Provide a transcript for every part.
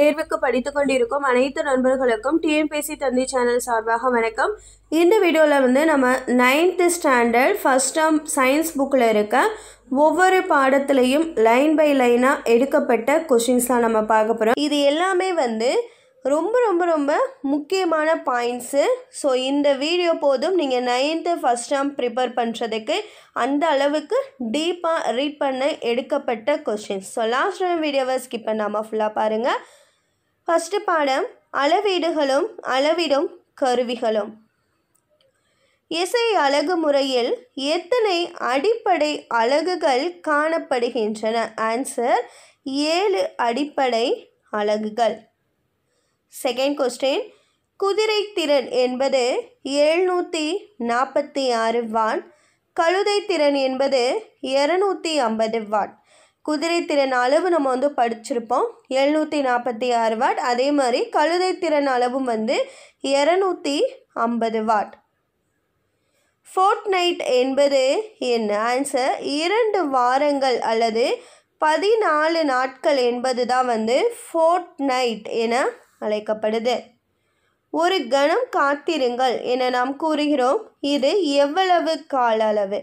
தேர்வுக்கு படித்து கொண்டிருக்கும் அனைத்து நண்பர்களுக்கும் டிஎன்பிஎஸ்சி தந்தி சேனல் சார்பாக வணக்கம் இந்த வீடியோவில் வந்து நம்ம ninth standard first term science புக்கில் இருக்க ஒவ்வொரு பாடத்துலேயும் லைன் பை லைனாக எடுக்கப்பட்ட கொஷின்ஸ் தான் நம்ம பார்க்க போகிறோம் இது எல்லாமே வந்து ரொம்ப ரொம்ப ரொம்ப முக்கியமான பாயிண்ட்ஸு ஸோ இந்த வீடியோ போதும் நீங்கள் நைன்த்து ஃபஸ்ட் டேம் ப்ரிப்பேர் பண்ணுறதுக்கு அந்த அளவுக்கு டீப்பாக ரீட் பண்ண எடுக்கப்பட்ட கொஷின்ஸ் ஸோ லாஸ்ட் வீடியோவை ஸ்கிப் பண்ணாமல் ஃபுல்லாக பாருங்கள் ஃபஸ்ட்டு பாடம் அளவீடுகளும் அளவிடும் கருவிகளும் இசை அழகு முறையில் எத்தனை அடிப்படை அலகுகள் காணப்படுகின்றன ஆன்சர் ஏழு அடிப்படை அலகுகள் செகண்ட் கொஸ்டின் குதிரை திறன் என்பது எழுநூற்றி நாற்பத்தி ஆறு வான் கழுதை திறன் என்பது இரநூத்தி ஐம்பது வான் குதிரை திறன் அளவு நம்ம வந்து படிச்சிருப்போம் எழுநூற்றி நாற்பத்தி ஆறு வாட் அதே மாதிரி கழுதை திறன் அளவும் வந்து இரநூத்தி ஐம்பது வாட் ஃபோர்ட் நைட் என்பது என்ன ஆன்சர் இரண்டு வாரங்கள் அல்லது பதினாலு நாட்கள் என்பது தான் வந்து ஃபோர்ட் நைட் என அழைக்கப்படுது ஒரு கணம் காத்திருங்கள் என நாம் கூறுகிறோம் இது எவ்வளவு கால அளவு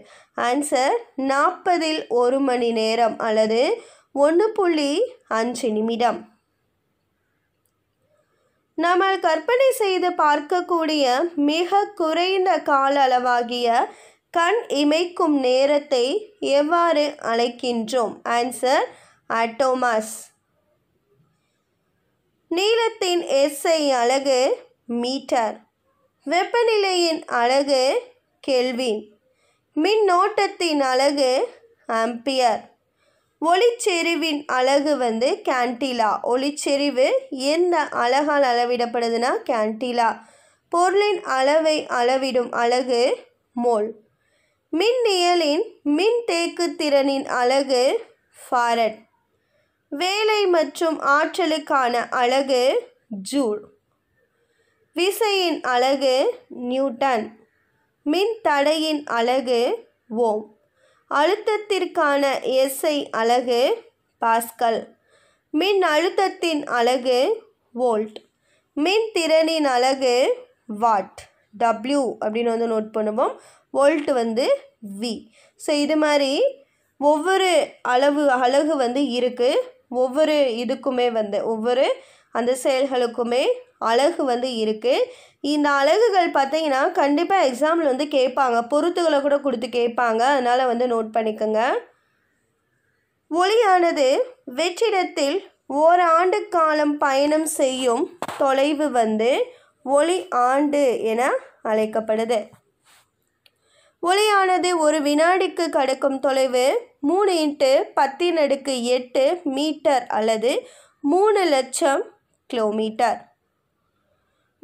ஆன்சர் நாற்பதில் ஒரு மணி நேரம் அல்லது ஒன்று புள்ளி அஞ்சு நிமிடம் நம்ம கற்பனை செய்து பார்க்கக்கூடிய மிக குறைந்த கால அளவாகிய கண் இமைக்கும் நேரத்தை எவ்வாறு அழைக்கின்றோம் ஆன்சர் அட்டோமாஸ் நீளத்தின் எஸ்ஐ அழகு மீட்டர் வெப்பநிலையின் அலகு கெல்வின் மின்னோட்டத்தின் அலகு ஆம்பியர் ஒளிச்செறிவின் அலகு வந்து கேன்டிலா ஒளிச்செறிவு எந்த அழகால் அளவிடப்படுதுன்னா கேன்டிலா பொருளின் அளவை அளவிடும் அலகு மோல் மின்னியலின் மின் தேக்கு திறனின் அலகு ஃபாரட் வேலை மற்றும் ஆற்றலுக்கான அழகு ஜூல் விசையின் அழகு நியூட்டன் மின் தடையின் அழகு ஓம் அழுத்தத்திற்கான எஸ்ஐ அழகு பாஸ்கல் மின் அழுத்தத்தின் அழகு வோல்ட் மின் திறனின் அழகு வாட் டபிள்யூ அப்படின்னு வந்து நோட் பண்ணுவோம் வோல்ட் வந்து வி ஸோ இது மாதிரி ஒவ்வொரு அளவு அழகு வந்து இருக்குது ஒவ்வொரு இதுக்குமே வந்து ஒவ்வொரு அந்த செயல்களுக்குமே அழகு வந்து இருக்குது இந்த அழகுகள் பார்த்தீங்கன்னா கண்டிப்பாக எக்ஸாமில் வந்து கேட்பாங்க பொருத்துகளை கூட கொடுத்து கேட்பாங்க அதனால் வந்து நோட் பண்ணிக்கோங்க ஒளியானது வெற்றிடத்தில் ஓராண்டு காலம் பயணம் செய்யும் தொலைவு வந்து ஒளி ஆண்டு என அழைக்கப்படுது ஒளியானது ஒரு வினாடிக்கு கடக்கும் தொலைவு மூணு இன்ட்டு பத்தினடுக்கு எட்டு மீட்டர் அல்லது மூணு லட்சம் கிலோமீட்டர்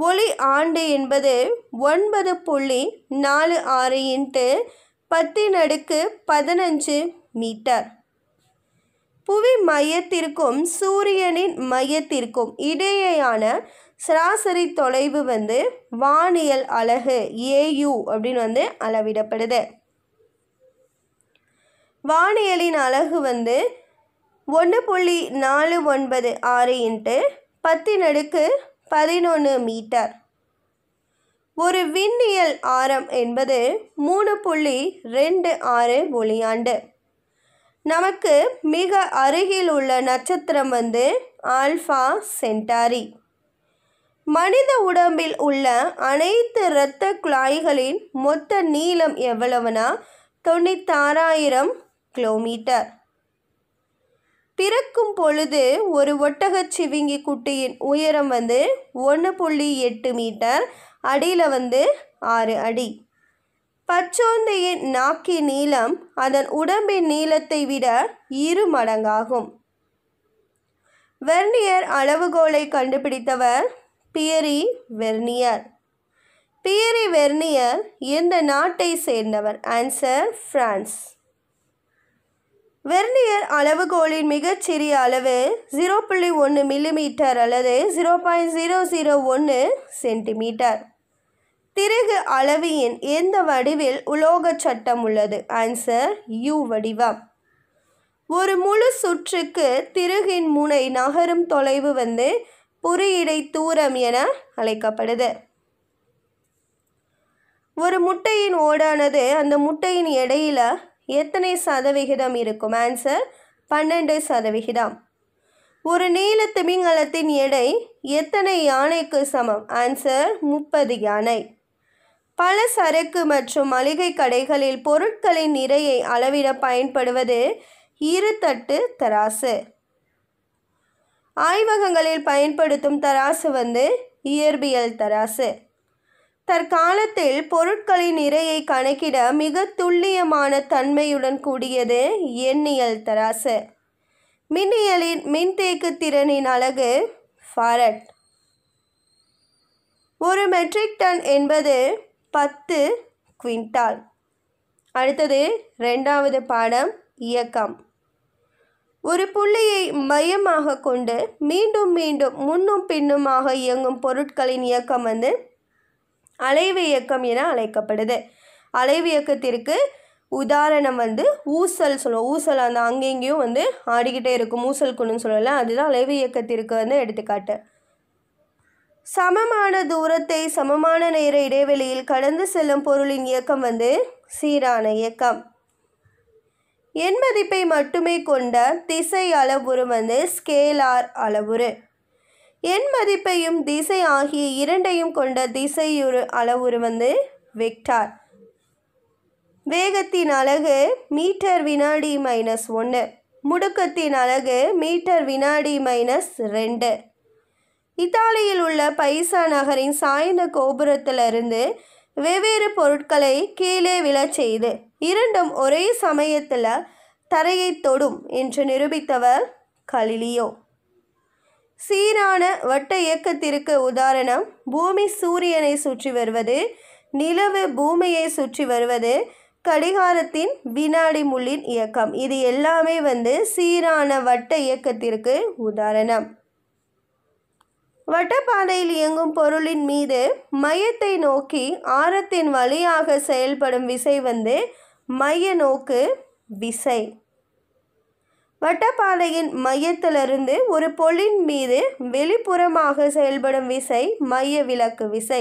ஒளி ஆண்டு என்பது ஒன்பது புள்ளி நாலு ஆறு இன்ட்டு பத்தின் அடுக்கு பதினஞ்சு மீட்டர் புவி மையத்திற்கும் சூரியனின் மையத்திற்கும் இடையேயான சராசரி தொலைவு வந்து வானியல் அலகு ஏயு அப்படின்னு வந்து அளவிடப்படுது வானியலின் அலகு வந்து ஒன்று புள்ளி நாலு ஒன்பது ஆறு இன்ட்டு பத்தின் அடுக்கு பதினொன்று மீட்டர் ஒரு விண்ணியல் ஆரம் என்பது மூணு புள்ளி ரெண்டு ஆறு ஒளியாண்டு நமக்கு மிக அருகில் உள்ள நட்சத்திரம் வந்து ஆல்ஃபா சென்டாரி மனித உடம்பில் உள்ள அனைத்து இரத்த குழாய்களின் மொத்த நீளம் எவ்வளவுனா தொண்ணூத்தாறாயிரம் கிலோமீட்டர் பிறக்கும் பொழுது ஒரு ஒட்டகச் சிவிங்கி குட்டியின் உயரம் வந்து ஒன்று புள்ளி எட்டு மீட்டர் அடியில் வந்து ஆறு அடி பச்சோந்தையின் நாக்கின் நீளம் அதன் உடம்பின் நீளத்தை விட இரு மடங்காகும் வெர்னியர் அளவுகோலை கண்டுபிடித்தவர் பியரி வெர்னியர் பியரி வெர்னியர் எந்த நாட்டை சேர்ந்தவர் ஆன்சர் பிரான்ஸ் வெர்னியர் அளவுகோலின் மிகச்சிறிய அளவு ஜீரோ புள்ளி ஒன்று மில்லிமீட்டர் அல்லது ஜீரோ பாயிண்ட் ஜீரோ ஜீரோ ஒன்று சென்டிமீட்டர் திருகு அளவியின் எந்த வடிவில் உலோக சட்டம் உள்ளது ஆன்சர் யூ வடிவம் ஒரு முழு சுற்றுக்கு திருகின் முனை நகரும் தொலைவு வந்து பொறியிடை தூரம் என அழைக்கப்படுது ஒரு முட்டையின் ஓடானது அந்த முட்டையின் எடையில் எத்தனை சதவிகிதம் இருக்கும் ஆன்சர் பன்னெண்டு சதவிகிதம் ஒரு நீல திமிங்கலத்தின் எடை எத்தனை யானைக்கு சமம் ஆன்சர் முப்பது யானை பல சரக்கு மற்றும் மளிகை கடைகளில் பொருட்களின் நிறையை அளவிட பயன்படுவது இருதட்டு தராசு ஆய்வகங்களில் பயன்படுத்தும் தராசு வந்து இயற்பியல் தராசு தற்காலத்தில் பொருட்களின் நிறையை கணக்கிட மிக துல்லியமான தன்மையுடன் கூடியது எண்ணியல் தராசு மின்னியலின் மின்தேக்கு திறனின் அழகு ஃபாரட் ஒரு மெட்ரிக் டன் என்பது பத்து குவிண்டால் அடுத்தது ரெண்டாவது பாடம் இயக்கம் ஒரு புள்ளியை மையமாக கொண்டு மீண்டும் மீண்டும் முன்னும் பின்னுமாக இயங்கும் பொருட்களின் இயக்கம் வந்து அலைவு இயக்கம் என அழைக்கப்படுது அலைவு இயக்கத்திற்கு உதாரணம் வந்து ஊசல் சொல்லுவோம் ஊசல் அந்த அங்கேயும் வந்து ஆடிக்கிட்டே இருக்கும் ஊசல் குழுன்னு சொல்லல அதுதான் அலைவு இயக்கத்திற்கு வந்து எடுத்துக்காட்டு சமமான தூரத்தை சமமான நேர இடைவெளியில் கடந்து செல்லும் பொருளின் இயக்கம் வந்து சீரான இயக்கம் எண் மதிப்பை மட்டுமே கொண்ட திசை அளவுரு வந்து ஸ்கேலார் அளவுரு எண் மதிப்பையும் திசை ஆகிய இரண்டையும் கொண்ட திசையுரு அளவுரு வந்து வெக்டார் வேகத்தின் அலகு மீட்டர் வினாடி மைனஸ் ஒன்று முடுக்கத்தின் அலகு மீட்டர் வினாடி மைனஸ் ரெண்டு இத்தாலியில் உள்ள பைசா நகரின் சாய்ந்த கோபுரத்திலிருந்து வெவ்வேறு பொருட்களை கீழே விழச் செய்து இரண்டும் ஒரே சமயத்தில் தரையை தொடும் என்று நிரூபித்தவர் கலிலியோ சீரான வட்ட இயக்கத்திற்கு உதாரணம் பூமி சூரியனை சுற்றி வருவது நிலவு பூமியை சுற்றி வருவது கடிகாரத்தின் வினாடி முள்ளின் இயக்கம் இது எல்லாமே வந்து சீரான வட்ட இயக்கத்திற்கு உதாரணம் வட்டப்பாதையில் இயங்கும் பொருளின் மீது மையத்தை நோக்கி ஆரத்தின் வழியாக செயல்படும் விசை வந்து மைய நோக்கு விசை வட்டப்பாதையின் மையத்திலிருந்து ஒரு பொல்லின் மீது வெளிப்புறமாக செயல்படும் விசை மைய விளக்கு விசை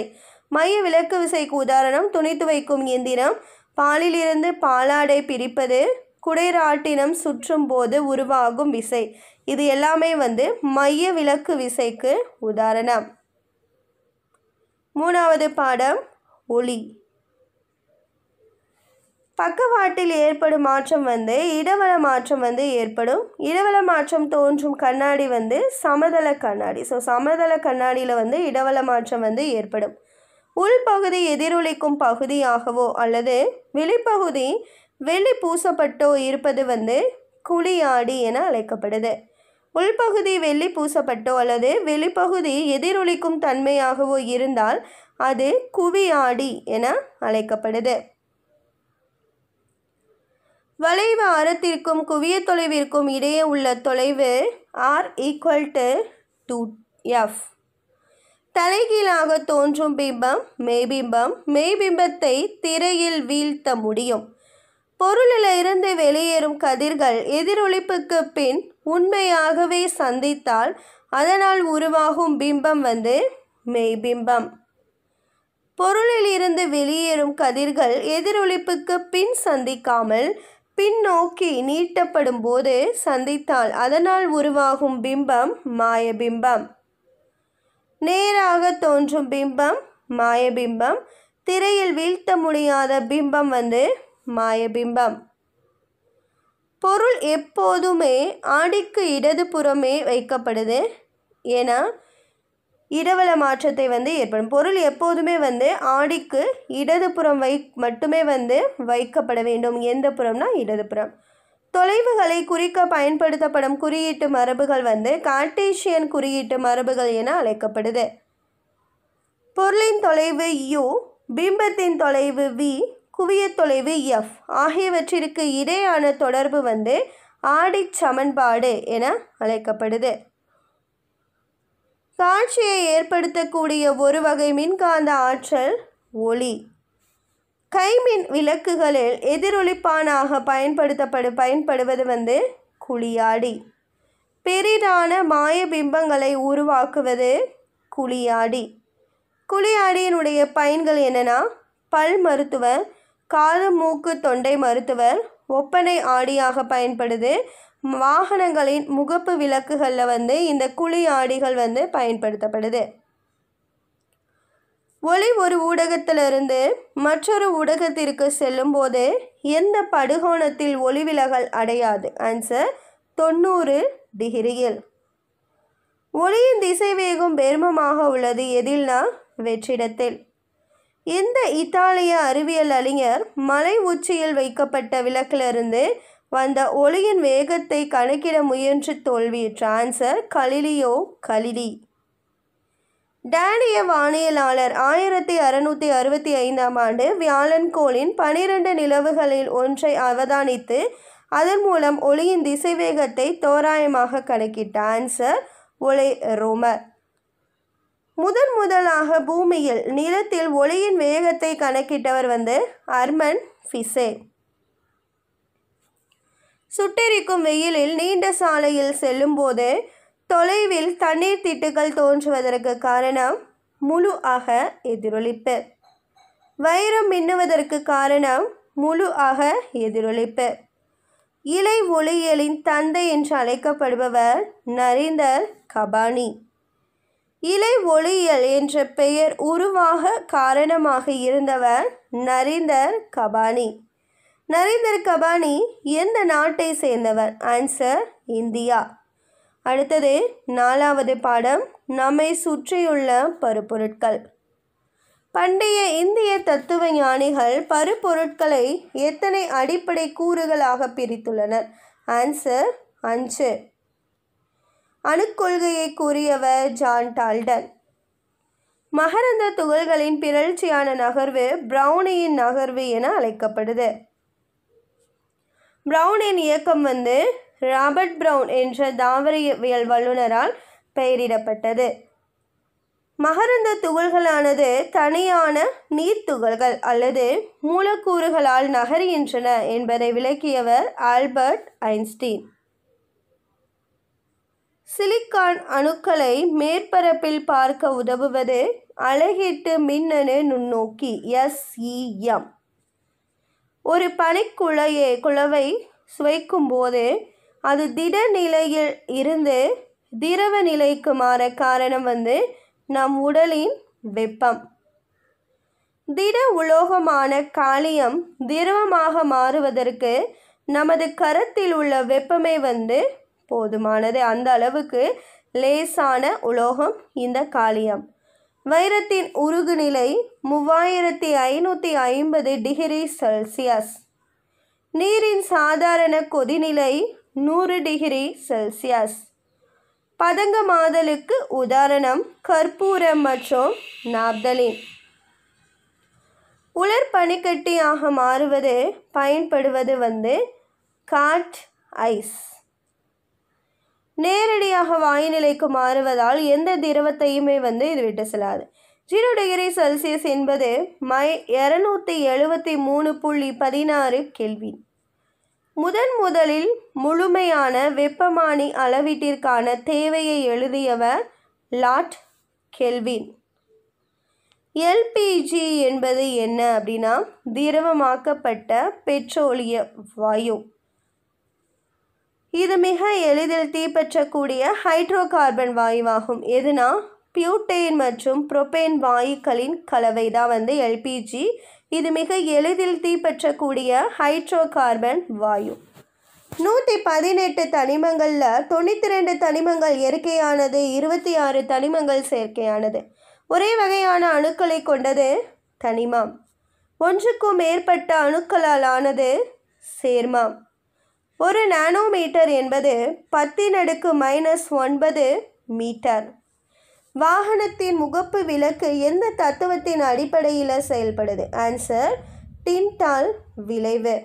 மைய விளக்கு விசைக்கு உதாரணம் துணி துவைக்கும் இயந்திரம் பாலிலிருந்து பாலாடை பிரிப்பது குடைராட்டினம் சுற்றும் போது உருவாகும் விசை இது எல்லாமே வந்து மைய விளக்கு விசைக்கு உதாரணம் மூணாவது பாடம் ஒளி பக்கவாட்டில் ஏற்படும் மாற்றம் வந்து இடவள மாற்றம் வந்து ஏற்படும் இடவள மாற்றம் தோன்றும் கண்ணாடி வந்து சமதள கண்ணாடி ஸோ சமதள கண்ணாடியில் வந்து இடவள மாற்றம் வந்து ஏற்படும் உள்பகுதி எதிரொலிக்கும் பகுதியாகவோ அல்லது வெளிப்பகுதி வெளி பூசப்பட்டோ இருப்பது வந்து குழியாடி என அழைக்கப்படுது உள்பகுதி வெள்ளி பூசப்பட்டோ அல்லது வெளிப்பகுதி எதிரொலிக்கும் தன்மையாகவோ இருந்தால் அது குவியாடி என அழைக்கப்படுது வளைவு ஆரத்திற்கும் குவிய தொலைவிற்கும் இடையே உள்ள தொலைவு R equal to two F தலைகீழாக தோன்றும் பிம்பம் மெய்பிம்பம் மெய்பிம்பத்தை திரையில் வீழ்த்த முடியும் பொருளிலிருந்து வெளியேறும் கதிர்கள் எதிரொலிப்புக்கு பின் உண்மையாகவே சந்தித்தால் அதனால் உருவாகும் பிம்பம் வந்து மெய்பிம்பம் பொருளிலிருந்து வெளியேறும் கதிர்கள் எதிரொலிப்புக்கு பின் சந்திக்காமல் பின்னோக்கி நீட்டப்படும் போது சந்தித்தால் அதனால் உருவாகும் பிம்பம் மாயபிம்பம் நேராக தோன்றும் பிம்பம் மாயபிம்பம் திரையில் வீழ்த்த முடியாத பிம்பம் வந்து மாயபிம்பம் பொருள் எப்போதுமே ஆடிக்கு இடதுபுறமே வைக்கப்படுது ஏன்னா இடவள மாற்றத்தை வந்து ஏற்படும் பொருள் எப்போதுமே வந்து ஆடிக்கு இடதுபுறம் வை மட்டுமே வந்து வைக்கப்பட வேண்டும் எந்த புறம்னா இடதுபுறம் தொலைவுகளை குறிக்க பயன்படுத்தப்படும் குறியீட்டு மரபுகள் வந்து கார்டேஷியன் குறியீட்டு மரபுகள் என அழைக்கப்படுது பொருளின் தொலைவு யூ பிம்பத்தின் தொலைவு வி குவிய தொலைவு எஃப் ஆகியவற்றிற்கு இடையான தொடர்பு வந்து ஆடி சமன்பாடு என அழைக்கப்படுது காட்சியை ஏற்படுத்தக்கூடிய ஒரு வகை மின்காந்த ஆற்றல் ஒளி கைமின் விளக்குகளில் எதிரொலிப்பானாக பயன்படுத்தப்படு பயன்படுவது வந்து குளியாடி பெரிதான மாய பிம்பங்களை உருவாக்குவது குளியாடி குளியாடியினுடைய பயன்கள் என்னென்னா பல் மருத்துவர் காது மூக்கு தொண்டை மருத்துவர் ஒப்பனை ஆடியாக பயன்படுது வாகனங்களின் முகப்பு விளக்குகளில் வந்து இந்த குழி ஆடிகள் வந்து பயன்படுத்தப்படுது ஒளி ஒரு ஊடகத்திலிருந்து மற்றொரு ஊடகத்திற்கு செல்லும்போது எந்த படுகோணத்தில் ஒளி விலகல் அடையாது ஆன்சர் தொண்ணூறு டிகிரியில் ஒளியின் திசைவேகம் பெருமமாக உள்ளது எதில்னா வெற்றிடத்தில் இந்த இத்தாலிய அறிவியல் அறிஞர் மலை உச்சியில் வைக்கப்பட்ட விளக்கிலிருந்து வந்த ஒளியின் வேகத்தை கணக்கிட முயன்று தோல்வி டிரான்சர் கலிலியோ கலிலி டேனிய வானியலாளர் ஆயிரத்தி அறுநூற்றி அறுபத்தி ஐந்தாம் ஆண்டு வியாழன் கோளின் பனிரெண்டு நிலவுகளில் ஒன்றை அவதானித்து அதன் மூலம் ஒளியின் திசைவேகத்தை தோராயமாக கணக்கிட்ட ஆன்சர் ஒளி ரோமர் முதன் முதலாக பூமியில் நிலத்தில் ஒளியின் வேகத்தை கணக்கிட்டவர் வந்து அர்மன் ஃபிசே சுட்டெரிக்கும் வெயிலில் நீண்ட சாலையில் செல்லும்போது தொலைவில் தண்ணீர் திட்டுகள் தோன்றுவதற்கு காரணம் முழு ஆக எதிரொலிப்பு வைரம் மின்னுவதற்கு காரணம் முழு ஆக எதிரொலிப்பு இலை ஒளியலின் தந்தை என்று அழைக்கப்படுபவர் நரேந்தர் கபானி இலை ஒளியல் என்ற பெயர் உருவாக காரணமாக இருந்தவர் நரேந்தர் கபானி நரேந்தர் கபானி எந்த நாட்டை சேர்ந்தவர் ஆன்சர் இந்தியா அடுத்தது நாலாவது பாடம் நம்மை சுற்றியுள்ள பருப்பொருட்கள் பண்டைய இந்திய தத்துவ ஞானிகள் பருப்பொருட்களை எத்தனை அடிப்படை கூறுகளாக பிரித்துள்ளனர் ஆன்சர் அஞ்சு அணுக்கொள்கையை கூறியவர் ஜான் டால்டன் மகரந்த துகள்களின் பிறழ்ச்சியான நகர்வு பிரௌனியின் நகர்வு என அழைக்கப்படுது ப்ரௌனின் இயக்கம் வந்து ராபர்ட் பிரவுன் என்ற தாவரவியல் வல்லுநரால் பெயரிடப்பட்டது மகரந்த துகள்களானது தனியான நீர்த்துகள்கள் அல்லது மூலக்கூறுகளால் நகருகின்றன என்பதை விளக்கியவர் ஆல்பர்ட் ஐன்ஸ்டீன் சிலிக்கான் அணுக்களை மேற்பரப்பில் பார்க்க உதவுவது அழகிட்டு மின்னணு நுண்ணோக்கி எஸ்இஎம் ஒரு பனிக்குழையே குழவை சுவைக்கும் போது அது திட நிலையில் இருந்து திரவ நிலைக்கு மாற காரணம் வந்து நம் உடலின் வெப்பம் திட உலோகமான காலியம் திரவமாக மாறுவதற்கு நமது கரத்தில் உள்ள வெப்பமே வந்து போதுமானது அந்த அளவுக்கு லேசான உலோகம் இந்த காலியம் வைரத்தின் உருகுநிலை மூவாயிரத்தி ஐநூற்றி ஐம்பது டிகிரி செல்சியஸ் நீரின் சாதாரண கொதிநிலை நூறு டிகிரி செல்சியஸ் மாதலுக்கு உதாரணம் கற்பூரம் மற்றும் நாப்தலின் உலர் பனிக்கட்டியாக மாறுவது பயன்படுவது வந்து காட் ஐஸ் நேராக வாயு நிலைக்கு மாறுவதால் எந்த திரவத்தையுமே வந்து இது விட்டு செல்லாது ஜீரோ டிகிரி செல்சியஸ் என்பது மை இரநூத்தி எழுபத்தி மூணு புள்ளி பதினாறு கெல்வின் முதன் முதலில் முழுமையான வெப்பமானி அளவீட்டிற்கான தேவையை எழுதியவர் லாட் கெல்வின் எல்பிஜி என்பது என்ன அப்படின்னா திரவமாக்கப்பட்ட பெட்ரோலிய வாயு இது மிக எளிதில் தீப்பற்றக்கூடிய ஹைட்ரோ கார்பன் வாயுவாகும் எதுனா பியூட்டைன் மற்றும் புரோபேன் வாயுக்களின் கலவை தான் வந்து எல்பிஜி இது மிக எளிதில் தீப்பற்றக்கூடிய ஹைட்ரோ கார்பன் வாயு நூற்றி பதினெட்டு தனிமங்களில் தொண்ணூற்றி ரெண்டு தனிமங்கள் இயற்கையானது இருபத்தி ஆறு தனிமங்கள் செயற்கையானது ஒரே வகையான அணுக்களை கொண்டது தனிமம் ஒன்றுக்கும் மேற்பட்ட அணுக்களால் ஆனது சேர்மம் ஒரு நானோமீட்டர் என்பது பத்தின் அடுக்கு மைனஸ் ஒன்பது மீட்டர் வாகனத்தின் முகப்பு விளக்கு எந்த தத்துவத்தின் அடிப்படையில் செயல்படுது ஆன்சர் டின்டால் விளைவு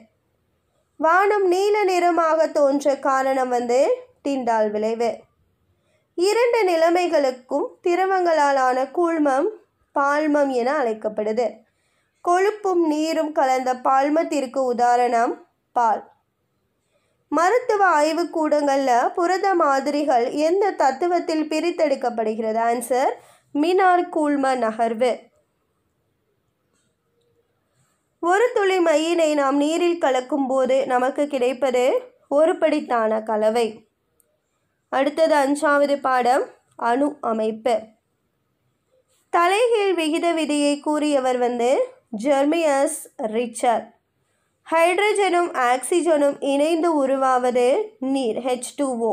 வானம் நீல நிறமாக தோன்ற காரணம் வந்து டிண்டால் விளைவு இரண்டு நிலைமைகளுக்கும் திரவங்களாலான கூழ்மம் பால்மம் என அழைக்கப்படுது கொழுப்பும் நீரும் கலந்த பால்மத்திற்கு உதாரணம் பால் மருத்துவ ஆய்வு கூடங்களில் புரத மாதிரிகள் எந்த தத்துவத்தில் பிரித்தெடுக்கப்படுகிறது ஆன்சர் மினார் கூழ்ம நகர்வு ஒரு துளி மையினை நாம் நீரில் கலக்கும் போது நமக்கு கிடைப்பது ஒருபடித்தான கலவை அடுத்தது அஞ்சாவது பாடம் அணு அமைப்பு தலைகீழ் விகித விதியை கூறியவர் வந்து ஜெர்மியஸ் ரிச்சர்ட் ஹைட்ரஜனும் ஆக்சிஜனும் இணைந்து உருவாவது நீர் ஹெச் டூஓ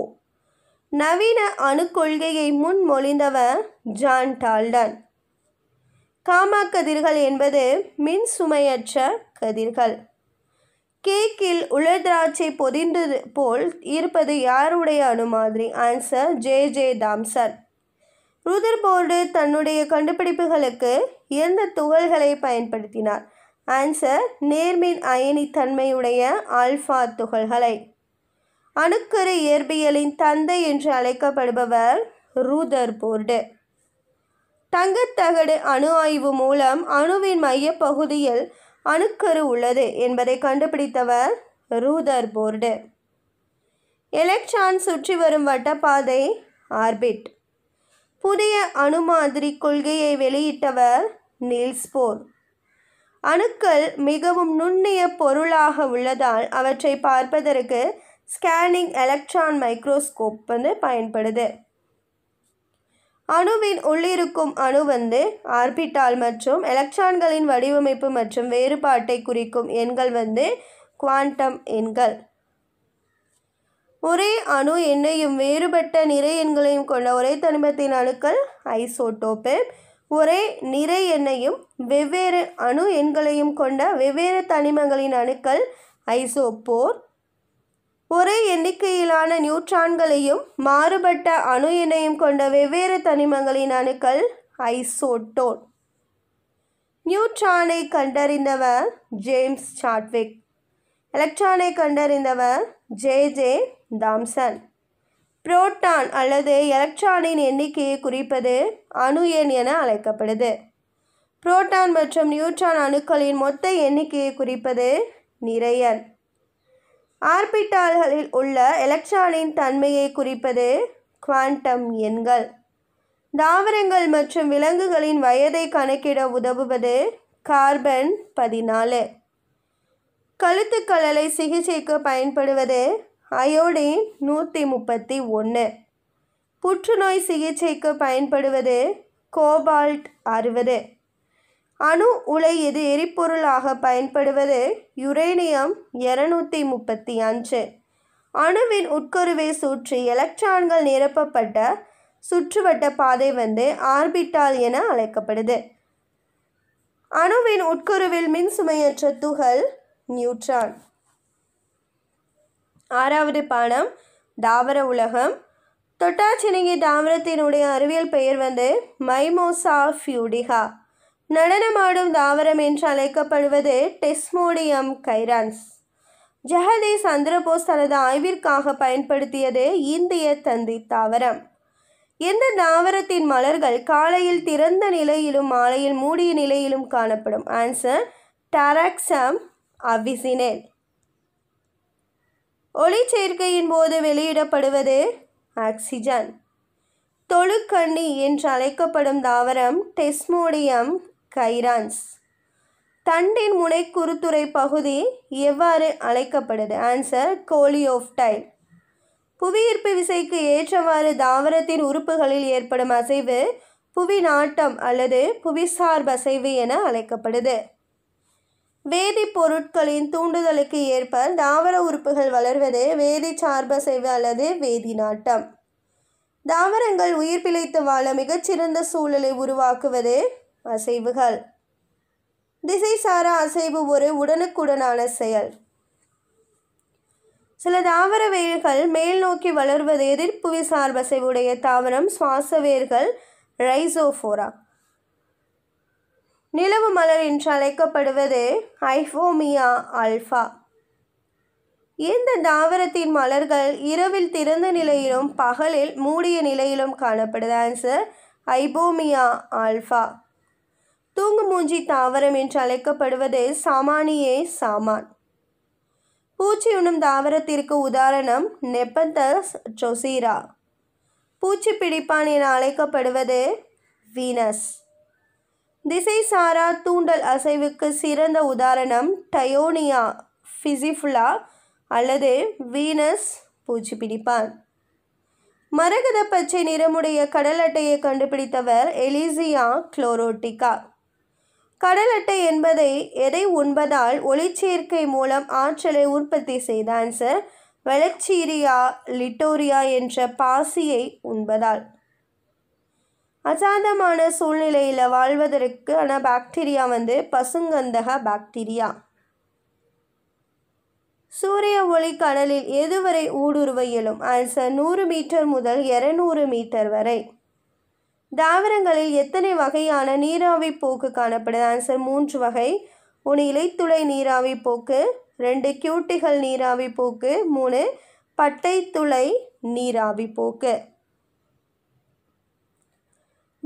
நவீன கொள்கையை முன்மொழிந்தவர் ஜான் டால்டன் காமா கதிர்கள் என்பது மின் சுமையற்ற கதிர்கள் கேக்கில் உலர் திராட்சை பொதிந்தது போல் இருப்பது யாருடைய அணு மாதிரி answer J J Thomson Rutherford தன்னுடைய கண்டுபிடிப்புகளுக்கு எந்த துகள்களை பயன்படுத்தினார் ஆன்சர் நேர்மின் அயனித்தன்மையுடைய ஆல்ஃபா துகள்களை அணுக்கரு இயற்பியலின் தந்தை என்று அழைக்கப்படுபவர் ரூதர் போர்டு தங்கத்தகடு அணு ஆய்வு மூலம் அணுவின் மையப்பகுதியில் அணுக்கரு உள்ளது என்பதை கண்டுபிடித்தவர் ரூதர் போர்டு எலக்ட்ரான் சுற்றி வரும் வட்டப்பாதை ஆர்பிட் புதிய அணு மாதிரி கொள்கையை வெளியிட்டவர் நீல்ஸ்போர்ட் அணுக்கள் மிகவும் நுண்ணிய பொருளாக உள்ளதால் அவற்றை பார்ப்பதற்கு ஸ்கேனிங் எலக்ட்ரான் மைக்ரோஸ்கோப் வந்து பயன்படுது அணுவின் உள்ளிருக்கும் அணு வந்து ஆர்பிட்டால் மற்றும் எலக்ட்ரான்களின் வடிவமைப்பு மற்றும் வேறுபாட்டை குறிக்கும் எண்கள் வந்து குவாண்டம் எண்கள் ஒரே அணு எண்ணையும் வேறுபட்ட நிறை எண்களையும் கொண்ட ஒரே தனிமத்தின் அணுக்கள் ஐசோட்டோப்பு ஒரே நிறை எண்ணையும் வெவ்வேறு அணு எண்களையும் கொண்ட வெவ்வேறு தனிமங்களின் அணுக்கள் ஐசோப்போர் ஒரே எண்ணிக்கையிலான நியூட்ரான்களையும் மாறுபட்ட அணு எண்ணையும் கொண்ட வெவ்வேறு தனிமங்களின் அணுக்கள் ஐசோட்டோன் நியூட்ரானை கண்டறிந்தவர் ஜேம்ஸ் சாட்விக் எலக்ட்ரானை கண்டறிந்தவர் ஜே ஜே தாம்சன் புரோட்டான் அல்லது எலக்ட்ரானின் எண்ணிக்கையை குறிப்பது அணு எண் என அழைக்கப்படுது புரோட்டான் மற்றும் நியூட்ரான் அணுக்களின் மொத்த எண்ணிக்கையை குறிப்பது நிறையன் ஆர்பிட்டால்களில் உள்ள எலக்ட்ரானின் தன்மையை குறிப்பது குவாண்டம் எண்கள் தாவரங்கள் மற்றும் விலங்குகளின் வயதை கணக்கிட உதவுவது கார்பன் பதினாலு கழுத்துக்கலலை சிகிச்சைக்கு பயன்படுவது அயோடின் நூற்றி முப்பத்தி ஒன்று புற்றுநோய் சிகிச்சைக்கு பயன்படுவது கோபால்ட் அறுபது அணு உலை எது எரிபொருளாக பயன்படுவது யுரேனியம் இரநூத்தி முப்பத்தி அஞ்சு அணுவின் உட்கருவை சுற்றி எலக்ட்ரான்கள் நிரப்பப்பட்ட சுற்றுவட்ட பாதை வந்து ஆர்பிட்டால் என அழைக்கப்படுது அணுவின் உட்கருவில் மின்சுமையற்ற துகள் நியூட்ரான் ஆறாவது பாடம் தாவர உலகம் தொட்டாச்சினிகி தாவரத்தினுடைய அறிவியல் பெயர் வந்து மைமோசா ஃபியூடிகா நடனமாடும் தாவரம் என்று அழைக்கப்படுவது டெஸ்மோடியம் கைரான்ஸ் ஜஹதி சந்திரபோஸ் தனது ஆய்விற்காக பயன்படுத்தியது இந்திய தந்தி தாவரம் இந்த தாவரத்தின் மலர்கள் காலையில் திறந்த நிலையிலும் மாலையில் மூடிய நிலையிலும் காணப்படும் ஆன்சர் டாராக்சம் அவிசினேன் ஒளிச்சேர்க்கையின் போது வெளியிடப்படுவது ஆக்சிஜன் தொழுக்கண்ணி என்று அழைக்கப்படும் தாவரம் டெஸ்மோடியம் கைரான்ஸ் தண்டின் முனை குறுத்துறை பகுதி எவ்வாறு அழைக்கப்படுது ஆன்சர் கோலியோப்டைல் புவியீர்ப்பு விசைக்கு ஏற்றவாறு தாவரத்தின் உறுப்புகளில் ஏற்படும் அசைவு புவி நாட்டம் அல்லது புவிசார்பசைவு அசைவு என அழைக்கப்படுது வேதிப்பொருட்களின் தூண்டுதலுக்கு ஏற்ப தாவர உறுப்புகள் வளர்வது வேதி சார்பசைவு அல்லது வேதி நாட்டம் தாவரங்கள் உயிர் பிழைத்து வாழ மிகச்சிறந்த சூழலை உருவாக்குவது அசைவுகள் திசைசார அசைவு ஒரு உடனுக்குடனான செயல் சில தாவர வேர்கள் மேல் நோக்கி வளர்வது எதிர்ப்புவி சார்பசைவுடைய தாவரம் சுவாச வேர்கள் ரைசோஃபோரா நிலவு மலர் என்று அழைக்கப்படுவது ஐஃபோமியா அல்ஃபா இந்த தாவரத்தின் மலர்கள் இரவில் திறந்த நிலையிலும் பகலில் மூடிய நிலையிலும் காணப்படுது ஆன்சர் ஐபோமியா ஆல்ஃபா தூங்கு மூஞ்சி தாவரம் என்று அழைக்கப்படுவது சாமானியே சாமான் பூச்சி உண்ணும் தாவரத்திற்கு உதாரணம் நெப்பந்தஸ் ஜொசீரா பூச்சி பிடிப்பான் என அழைக்கப்படுவது வீனஸ் திசை சாரா தூண்டல் அசைவுக்கு சிறந்த உதாரணம் டயோனியா ஃபிசிஃபுலா அல்லது வீனஸ் பிடிப்பான் மரகத பச்சை நிறமுடைய கடல் அட்டையை கண்டுபிடித்தவர் எலிசியா குளோரோட்டிகா கடல் அட்டை என்பதை எதை உண்பதால் ஒளிச்சேர்க்கை மூலம் ஆற்றலை உற்பத்தி செய்தான் சார் வெளச்சீரியா லிட்டோரியா என்ற பாசியை உண்பதால் அசாதமான சூழ்நிலையில் வாழ்வதற்கான பாக்டீரியா வந்து பசுங்கந்தக பாக்டீரியா சூரிய ஒளி கடலில் எதுவரை ஊடுருவ இயலும் ஆன்சர் நூறு மீட்டர் முதல் இரநூறு மீட்டர் வரை தாவரங்களில் எத்தனை வகையான நீராவி போக்கு காணப்படுது ஆன்சர் மூன்று வகை ஒன்று இலைத்துளை நீராவி போக்கு ரெண்டு கியூட்டிகள் நீராவி போக்கு மூணு பட்டைத்துளை நீராவி போக்கு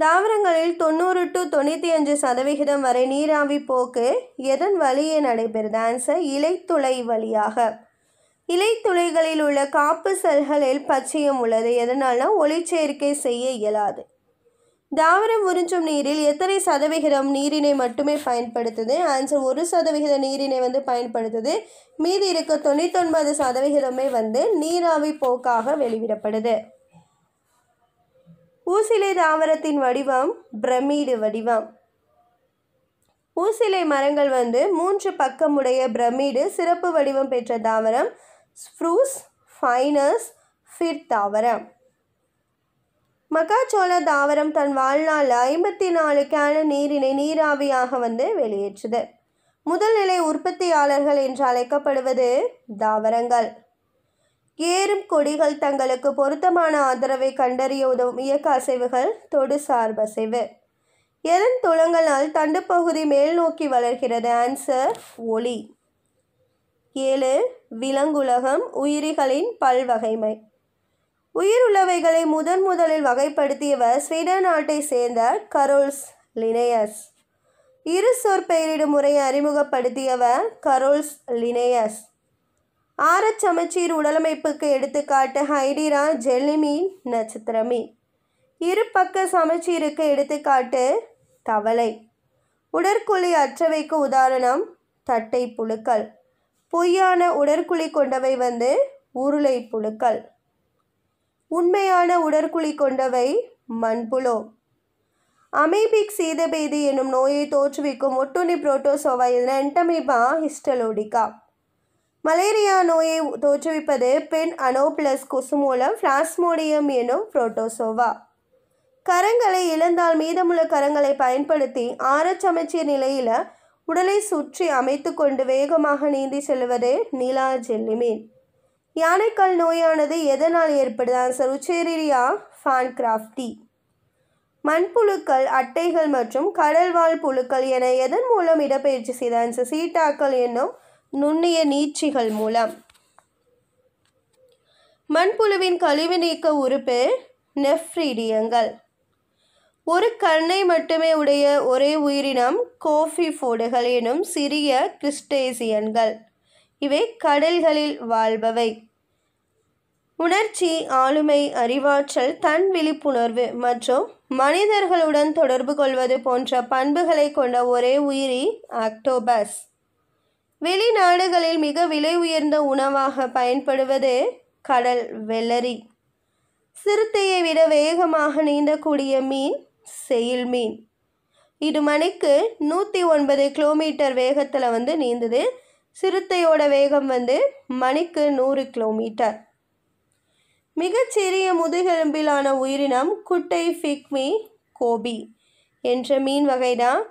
தாவரங்களில் தொண்ணூறு டு தொண்ணூற்றி அஞ்சு சதவிகிதம் வரை நீராவி போக்கு எதன் வழியே நடைபெறுது ஆன்சர் இலைத்துளை வழியாக இலைத்துளைகளில் உள்ள காப்பு செல்களில் பச்சையம் உள்ளது எதனால்னா ஒளிச்சேர்க்கை செய்ய இயலாது தாவரம் உறிஞ்சும் நீரில் எத்தனை சதவிகிதம் நீரினை மட்டுமே பயன்படுத்துது ஆன்சர் ஒரு சதவிகித நீரினை வந்து பயன்படுத்துது மீதி இருக்க தொண்ணூத்தொன்பது சதவிகிதமே வந்து நீராவி போக்காக வெளிவிடப்படுது ஊசிலை தாவரத்தின் வடிவம் பிரமிடு வடிவம் ஊசிலை மரங்கள் வந்து மூன்று பக்கமுடைய பிரமிடு சிறப்பு வடிவம் பெற்ற தாவரம் ஸ்ப்ரூஸ் ஃபைனஸ் ஃபிர் தாவரம் மக்காச்சோள தாவரம் தன் வாழ்நாள் ஐம்பத்தி நாலு கேன நீரினை நீராவியாக வந்து வெளியேற்றுது முதல்நிலை உற்பத்தியாளர்கள் என்று அழைக்கப்படுவது தாவரங்கள் ஏறும் கொடிகள் தங்களுக்கு பொருத்தமான ஆதரவை கண்டறிய உதவும் இயக்க அசைவுகள் தொடு சார்பசைவு எதன் துளங்களால் தண்டுப்பகுதி மேல் நோக்கி வளர்கிறது ஆன்சர் ஒளி ஏழு விலங்குலகம் உயிரிகளின் பல்வகைமை உயிருள்ளவைகளை முதன் முதலில் வகைப்படுத்தியவர் ஸ்வீடன் நாட்டை சேர்ந்த கரோல்ஸ் லினேயஸ் இரு சொற்பெயரிடும் முறையை அறிமுகப்படுத்தியவர் கரோல்ஸ் லினேயஸ் ஆரச் சமச்சீர் உடலமைப்புக்கு எடுத்துக்காட்டு ஹைடிரா ஜெல்லிமீன் நட்சத்திரமீன் இரு பக்க சமச்சீருக்கு எடுத்துக்காட்டு தவளை உடற்குழி அற்றவைக்கு உதாரணம் தட்டை புழுக்கள் பொய்யான உடற்குழி கொண்டவை வந்து உருளை புழுக்கள் உண்மையான உடற்குழி கொண்டவை மண்புழு அமைபிக் சீதபேதி எனும் நோயை தோற்றுவிக்கும் ஒட்டுண்ணி புரோட்டோசோவா இதில் என்டமிபா ஹிஸ்டலோடிகா மலேரியா நோயை தோற்றுவிப்பது பெண் அனோபிளஸ் கொசு மூலம் பிளாஸ்மோடியம் எனும் புரோட்டோசோவா கரங்களை இழந்தால் மீதமுள்ள கரங்களை பயன்படுத்தி ஆரச்சமச்சீர் நிலையில் உடலை சுற்றி அமைத்து கொண்டு வேகமாக நீந்தி செல்வது நீலா ஜெல்லிமீன் யானைக்கால் நோயானது எதனால் ஏற்படுதான் சார் உச்சேரியா கிராஃப்டி மண்புழுக்கள் அட்டைகள் மற்றும் கடல்வாழ் புழுக்கள் என எதன் மூலம் இடப்பெயர்ச்சி செய்தான் சார் சீட்டாக்கள் என்னும் நுண்ணிய நீட்சிகள் மூலம் மண்புழுவின் கழிவு நீக்க உறுப்பு நெஃப்ரீடியங்கள் ஒரு கண்ணை மட்டுமே உடைய ஒரே உயிரினம் கோஃபி ஃபோடுகள் எனும் சிறிய கிறிஸ்டேசியன்கள் இவை கடல்களில் வாழ்பவை உணர்ச்சி ஆளுமை அறிவாற்றல் தன் விழிப்புணர்வு மற்றும் மனிதர்களுடன் தொடர்பு கொள்வது போன்ற பண்புகளை கொண்ட ஒரே உயிரி ஆக்டோபஸ் வெளிநாடுகளில் மிக விலை உயர்ந்த உணவாக பயன்படுவது கடல் வெள்ளரி சிறுத்தையை விட வேகமாக நீந்தக்கூடிய மீன் செயில் மீன் இது மணிக்கு நூற்றி ஒன்பது கிலோமீட்டர் வேகத்தில் வந்து நீந்தது சிறுத்தையோட வேகம் வந்து மணிக்கு நூறு கிலோமீட்டர் மிகச்சிறிய முதுகெலும்பிலான உயிரினம் குட்டை ஃபிக்மி கோபி என்ற மீன் வகை தான்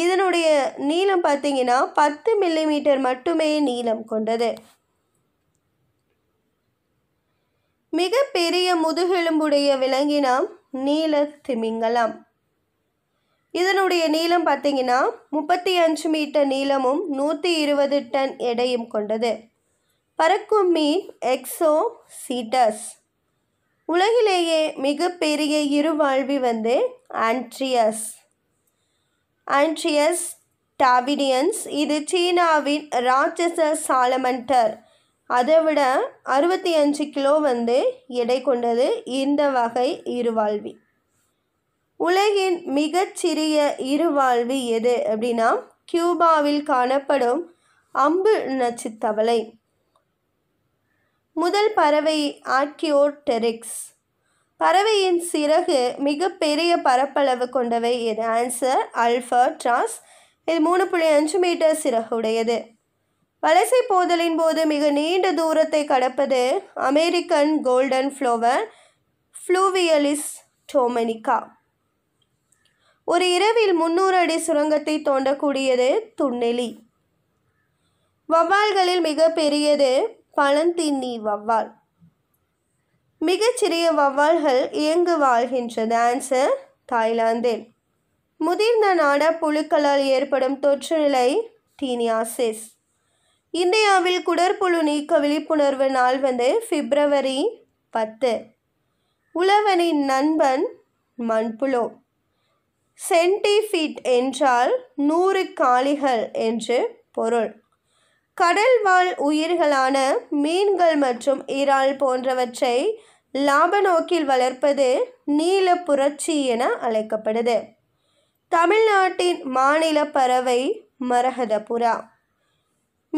இதனுடைய நீளம் பார்த்தீங்கன்னா பத்து மில்லிமீட்டர் மட்டுமே நீளம் கொண்டது மிக பெரிய முதுகெலும்புடைய விலங்கினம் நீல திமிங்கலம் இதனுடைய நீளம் பார்த்தீங்கன்னா முப்பத்தி அஞ்சு மீட்டர் நீளமும் நூற்றி இருபது டன் எடையும் கொண்டது பறக்கும் மீன் எக்ஸோ சீட்டஸ் உலகிலேயே மிகப்பெரிய இருவாழ்வி வந்து ஆண்ட்ரியஸ் ஆண்ட்ரியஸ் டாவிடியன்ஸ் இது சீனாவின் ராட்சச சாலமண்டர் அதை விட அறுபத்தி அஞ்சு கிலோ வந்து எடை கொண்டது இந்த வகை இருவாழ்வி உலகின் மிகச்சிறிய இருவாழ்வி எது அப்படின்னா கியூபாவில் காணப்படும் அம்பு நச்சுத்தவளை முதல் பறவை ஆக்கியோடெரிக்ஸ் பறவையின் சிறகு மிகப்பெரிய பரப்பளவு கொண்டவை இது ஆன்சர் அல்ஃபா ட்ராஸ் இது மூணு புள்ளி அஞ்சு மீட்டர் சிறகு உடையது வலசை போதலின் போது மிக நீண்ட தூரத்தை கடப்பது American golden plover Pluvialis dominica ஒரு இரவில் முன்னூறு அடி சுரங்கத்தை தோண்டக்கூடியது துண்ணெலி வவ்வால்களில் மிக பெரியது பழந்தின்னி வவ்வால் மிகச்சிறிய வவால்கள் இயங்கு வாழ்கின்றது ஆன்சர் தாய்லாந்தில் முதிர்ந்த நாட புழுக்களால் ஏற்படும் தொற்றுநிலை டீனியாசிஸ் இந்தியாவில் குடற்புழு நீக்க விழிப்புணர்வு நாள் வந்து பிப்ரவரி பத்து உழவனின் நண்பன் மண்புழு சென்டிஃபீட் என்றால் நூறு காளிகள் என்று பொருள் கடல் வாழ் உயிர்களான மீன்கள் மற்றும் இறால் போன்றவற்றை லாப நோக்கில் வளர்ப்பது நீல புரட்சி என அழைக்கப்படுது தமிழ்நாட்டின் மாநில பறவை மரகத புறா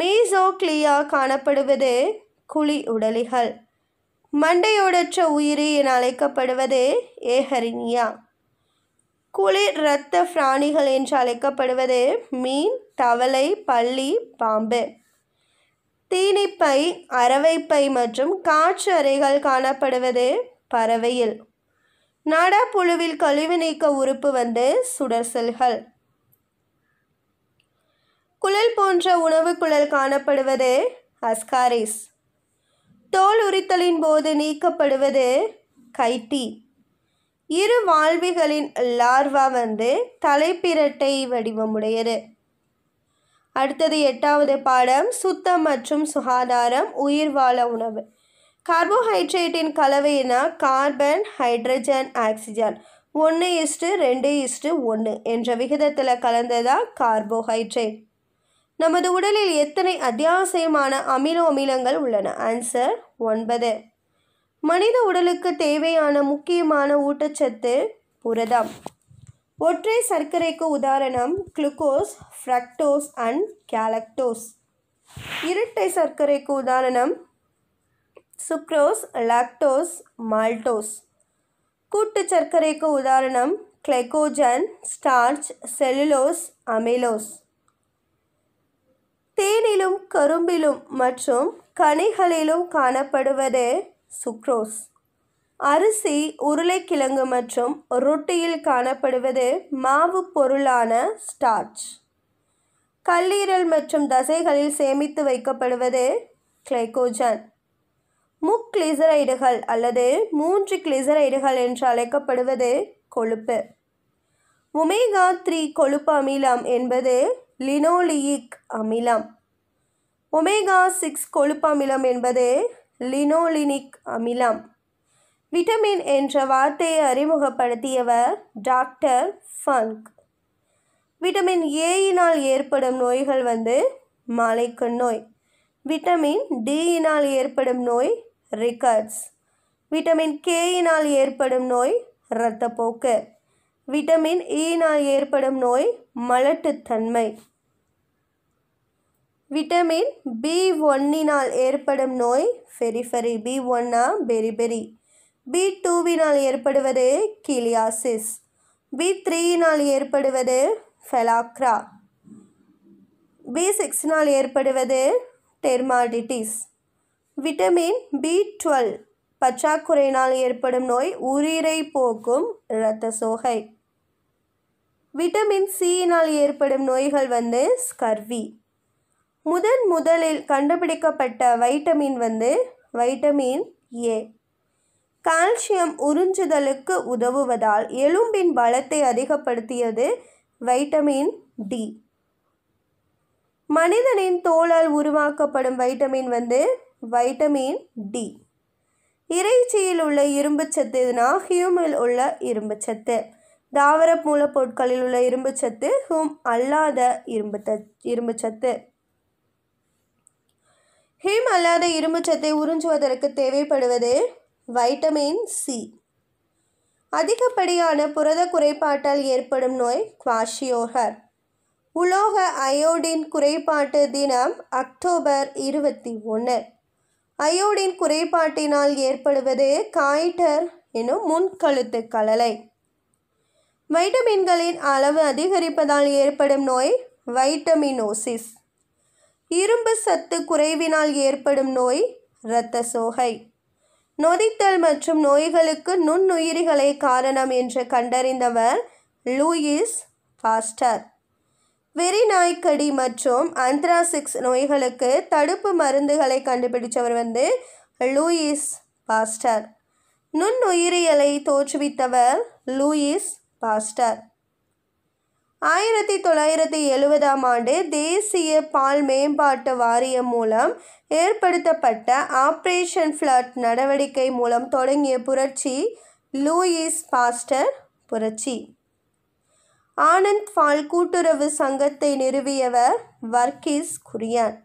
மீசோக்ளியா காணப்படுவது குழி உடலிகள் மண்டையோடற்ற உயிரி என அழைக்கப்படுவது ஏஹரினியா குளிர் இரத்த பிராணிகள் என்று அழைக்கப்படுவது மீன் தவளை பள்ளி பாம்பு தீனிப்பை அறவைப்பை மற்றும் காற்று அறைகள் காணப்படுவது பறவையில் நாடாப்புழுவில் கழிவு நீக்க உறுப்பு வந்து சுடர்சல்கள் குழல் போன்ற உணவு குழல் காணப்படுவது அஸ்காரிஸ் தோல் உரித்தலின் போது நீக்கப்படுவது கைட்டி இரு வாழ்விகளின் லார்வா வந்து தலைப்பிரட்டை வடிவமுடையது அடுத்தது எட்டாவது பாடம் சுத்தம் மற்றும் சுகாதாரம் உயிர் வாழ உணவு கார்போஹைட்ரேட்டின் கலவைனா கார்பன் ஹைட்ரஜன் ஆக்சிஜன் ஒன்று இஸ்டு ரெண்டு இஸ்டு ஒன்று என்ற விகிதத்தில் கலந்ததா கார்போஹைட்ரேட் நமது உடலில் எத்தனை அத்தியாவசியமான அமினோ அமிலங்கள் உள்ளன ஆன்சர் ஒன்பது மனித உடலுக்கு தேவையான முக்கியமான ஊட்டச்சத்து புரதம் ஒற்றை சர்க்கரைக்கு உதாரணம் குளுக்கோஸ் ஃப்ரக்டோஸ் அண்ட் கேலக்டோஸ் இரட்டை சர்க்கரைக்கு உதாரணம் சுக்ரோஸ் லாக்டோஸ் மால்டோஸ் கூட்டு சர்க்கரைக்கு உதாரணம் கிளைகோஜன் ஸ்டார்ச் செல்லுலோஸ் அமிலோஸ் தேனிலும் கரும்பிலும் மற்றும் கனிகளிலும் காணப்படுவது சுக்ரோஸ் அரிசி உருளைக்கிழங்கு மற்றும் ரொட்டியில் காணப்படுவது மாவு பொருளான ஸ்டார்ச் கல்லீரல் மற்றும் தசைகளில் சேமித்து வைக்கப்படுவது கிளைகோஜன் முக்ளிசரைடுகள் அல்லது மூன்று கிளிசரைடுகள் என்று அழைக்கப்படுவது கொழுப்பு ஒமேகா த்ரீ கொழுப்பு அமிலம் என்பது லினோலியிக் அமிலம் ஒமேகா சிக்ஸ் கொழுப்பு அமிலம் என்பது லினோலினிக் அமிலம் விட்டமின் என்ற வார்த்தையை அறிமுகப்படுத்தியவர் டாக்டர் ஃபங்க் விட்டமின் ஏயினால் ஏற்படும் நோய்கள் வந்து மாலைக்கு நோய் விட்டமின் டியினால் ஏற்படும் நோய் ரிகர்ட்ஸ் விட்டமின் கேயினால் ஏற்படும் நோய் இரத்தப்போக்கு விட்டமின் ஈனால் ஏற்படும் நோய் மலட்டுத்தன்மை விட்டமின் பி ஒன்னினால் ஏற்படும் நோய் ஃபெரிஃபெரி பி ஒன்னா பெரிபெரி பி டூவினால் ஏற்படுவது கிலியாசிஸ் பி த்ரீயினால் ஏற்படுவது ஃபெலாக்ரா பி சிக்ஸினால் ஏற்படுவது டெர்மாடிட்டிஸ் விட்டமின் பி டுவெல் பற்றாக்குறையினால் ஏற்படும் நோய் உரிரை போக்கும் இரத்த சோகை விட்டமின் சியினால் ஏற்படும் நோய்கள் வந்து ஸ்கர்வி முதன் முதலில் கண்டுபிடிக்கப்பட்ட வைட்டமின் வந்து வைட்டமின் ஏ கால்சியம் உறிஞ்சுதலுக்கு உதவுவதால் எலும்பின் பலத்தை அதிகப்படுத்தியது வைட்டமின் டி மனிதனின் தோலால் உருவாக்கப்படும் வைட்டமின் வந்து வைட்டமின் டி இறைச்சியில் உள்ள சத்து இதுனா ஹியூமில் உள்ள இரும்புச்சத்து தாவர மூலப்பொருட்களில் உள்ள இரும்புச்சத்து ஹூம் அல்லாத இரும்பு இரும்புச்சத்து ஹீம் அல்லாத இரும்பு சத்தை உறிஞ்சுவதற்கு தேவைப்படுவது வைட்டமின் சி அதிகப்படியான புரத குறைபாட்டால் ஏற்படும் நோய் குவாஷியோகர் உலோக அயோடின் குறைபாட்டு தினம் அக்டோபர் இருபத்தி ஒன்று அயோடின் குறைபாட்டினால் ஏற்படுவது காய்டர் எனும் முன்கழுத்து கலலை வைட்டமின்களின் அளவு அதிகரிப்பதால் ஏற்படும் நோய் வைட்டமினோசிஸ் இரும்பு சத்து குறைவினால் ஏற்படும் நோய் இரத்த சோகை நொதித்தல் மற்றும் நோய்களுக்கு நுண்ணுயிரிகளே காரணம் என்று கண்டறிந்தவர் லூயிஸ் பாஸ்டர் வெறிநாய்க்கடி மற்றும் அந்த்ராசிக்ஸ் நோய்களுக்கு தடுப்பு மருந்துகளை கண்டுபிடித்தவர் வந்து லூயிஸ் பாஸ்டர் நுண்ணுயிரியலை தோற்றுவித்தவர் லூயிஸ் பாஸ்டர் ஆயிரத்தி தொள்ளாயிரத்தி எழுபதாம் ஆண்டு தேசிய பால் மேம்பாட்டு வாரியம் மூலம் ஏற்படுத்தப்பட்ட ஆப்ரேஷன் ஃப்ளட் நடவடிக்கை மூலம் தொடங்கிய புரட்சி லூயிஸ் பாஸ்டர் புரட்சி ஆனந்த் பால் கூட்டுறவு சங்கத்தை நிறுவியவர் வர்கீஸ் குரியன்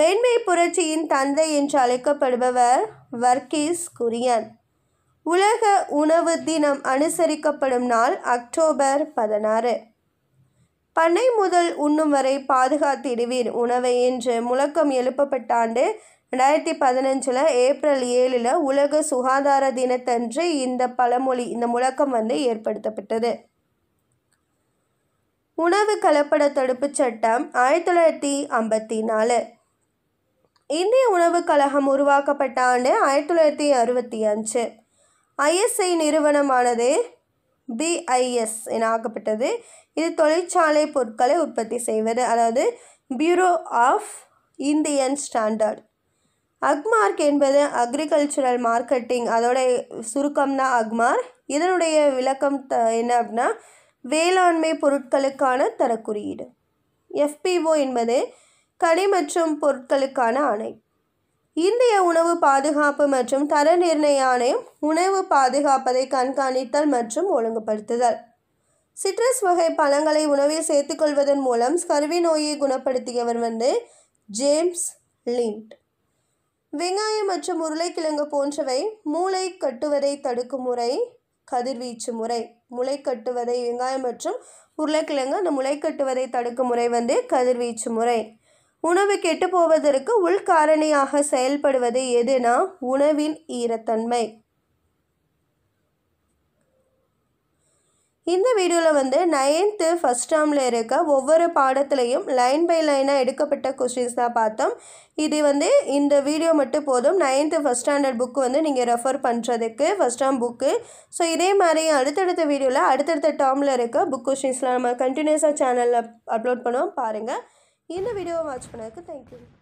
வெண்மை புரட்சியின் தந்தை என்று அழைக்கப்படுபவர் வர்கீஸ் குரியன் உலக உணவு தினம் அனுசரிக்கப்படும் நாள் அக்டோபர் பதினாறு பண்ணை முதல் உண்ணும் வரை பாதுகாத்திடுவீர் உணவை என்று முழக்கம் எழுப்பப்பட்ட ஆண்டு ரெண்டாயிரத்தி பதினஞ்சில் ஏப்ரல் ஏழில் உலக சுகாதார தினத்தன்று இந்த பழமொழி இந்த முழக்கம் வந்து ஏற்படுத்தப்பட்டது உணவு கலப்பட தடுப்புச் சட்டம் ஆயிரத்தி தொள்ளாயிரத்தி ஐம்பத்தி நாலு இந்திய உணவுக் கழகம் உருவாக்கப்பட்ட ஆண்டு ஆயிரத்தி தொள்ளாயிரத்தி அறுபத்தி அஞ்சு ஐஎஸ்ஐ நிறுவனமானது பிஐஎஸ் என ஆக்கப்பட்டது இது தொழிற்சாலை பொருட்களை உற்பத்தி செய்வது அதாவது bureau of Indian standard Agmark என்பது அக்ரிகல்ச்சுரல் மார்க்கெட்டிங் அதோட சுருக்கம் தான் அக்மார் இதனுடைய விளக்கம் த என்ன அப்படின்னா வேளாண்மை பொருட்களுக்கான தரக்குறியீடு எஃபிஓ என்பது கனி மற்றும் பொருட்களுக்கான ஆணை இந்திய உணவு பாதுகாப்பு மற்றும் தர நிர்ணய ஆணையம் உணவு பாதுகாப்பதை கண்காணித்தல் மற்றும் ஒழுங்குபடுத்துதல் சிட்ரஸ் வகை பழங்களை உணவில் சேர்த்துக்கொள்வதன் மூலம் ஸ்கர்வி நோயை குணப்படுத்தியவர் வந்து ஜேம்ஸ் லிண்ட் வெங்காயம் மற்றும் உருளைக்கிழங்கு போன்றவை மூளை கட்டுவதை தடுக்கும் முறை கதிர்வீச்சு முறை முளை கட்டுவதை வெங்காயம் மற்றும் உருளைக்கிழங்கு அந்த முளை கட்டுவதை தடுக்கும் முறை வந்து கதிர்வீச்சு முறை உணவு கெட்டு போவதற்கு உள்காரணியாக செயல்படுவது எதுனா உணவின் ஈரத்தன்மை இந்த வீடியோவில் வந்து நைன்த்து ஃபஸ்ட் டேர்மில் இருக்க ஒவ்வொரு பாடத்துலேயும் லைன் பை லைனாக எடுக்கப்பட்ட கொஸ்டின்ஸ் தான் பார்த்தோம் இது வந்து இந்த வீடியோ மட்டும் போதும் நைன்த்து ஃபஸ்ட் ஸ்டாண்டர்ட் புக்கு வந்து நீங்கள் ரெஃபர் பண்ணுறதுக்கு ஃபஸ்ட் டேர்ம் புக்கு ஸோ இதே மாதிரி அடுத்தடுத்த வீடியோவில் அடுத்தடுத்த டேர்மில் இருக்க புக் கொஸ்டின்ஸ்லாம் நம்ம கண்டினியூஸாக சேனலில் அப்லோட் பண்ணுவோம் பாருங்கள் இந்த வீடியோவை வாட்ச் பண்ணதுக்கு தேங்க்யூ